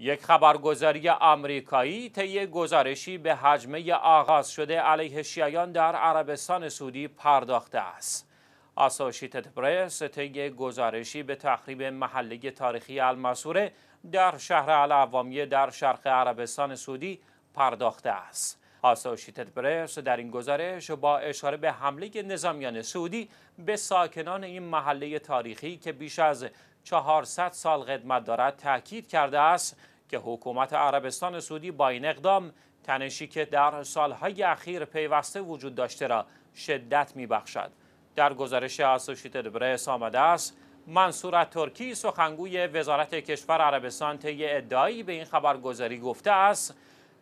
یک خبرگزاری آمریکایی طی گزارشی به حجمه آغاز شده علیه شیعیان در عربستان سعودی پرداخته است. آساشیتت پرس طی گزارشی به تخریب محله تاریخی المسوره در شهر العوامیه در شرق عربستان سعودی پرداخته است. آساشیتت پرس در این گزارش با اشاره به حمله نظامیان سعودی به ساکنان این محله تاریخی که بیش از 400 سال خدمت دارد تاکید کرده است که حکومت عربستان سعودی با این اقدام تنشی که در سالهای اخیر پیوسته وجود داشته را شدت میبخشد در گزارش اسوشیتد پرس آمده است منصور ترکی سخنگوی وزارت کشور عربستان طی ادعایی به این خبرگزاری گفته است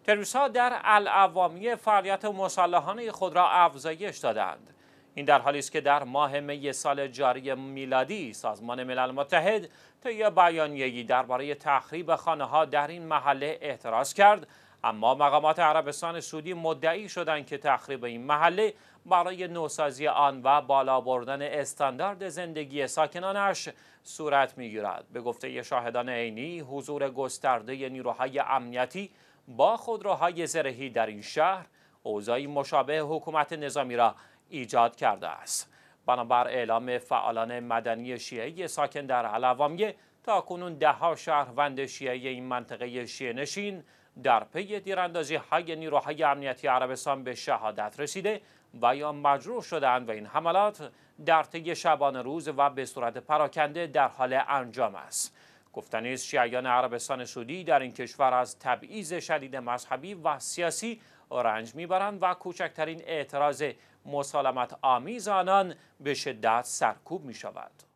تروریستها در العوامی فعالیت مسلحانه خود را افزایش دادند این در حالی است که در ماه می سال جاری میلادی سازمان ملل متحد طی بیانیه‌ای درباره تخریب خانه‌ها در این محله اعتراض کرد اما مقامات عربستان سعودی مدعی شدند که تخریب این محله برای نوسازی آن و بالا بردن استاندارد زندگی ساکنانش صورت می‌گیرد. به گفته شاهدان عینی حضور گسترده نیروهای امنیتی با خودروهای زرهی در این شهر اوضاعی مشابه حکومت نظامی را ایجاد کرده است بنابر اعلام فعالان مدنی شیعه ساکن در علوامیه تا کنون ده ها شهروند شیعه این منطقه شیعه نشین در پی دیراندازی های نیروهای امنیتی عربستان به شهادت رسیده و یا مجروح شدهاند و این حملات در طی شبان روز و به صورت پراکنده در حال انجام است گفتنی شیعیان عربستان سعودی در این کشور از تبعیض شدید مذهبی و سیاسی رنج میبرند و کوچکترین اعتراض مسالمت آمیز آنان به شدت سرکوب می شود.